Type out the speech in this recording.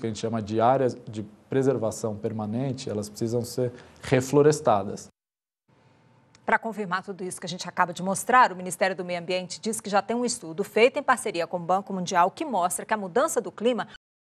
que a gente chama de áreas de preservação permanente, elas precisam ser reflorestadas. Para confirmar tudo isso que a gente acaba de mostrar, o Ministério do Meio Ambiente diz que já tem um estudo feito em parceria com o Banco Mundial que mostra que a mudança do clima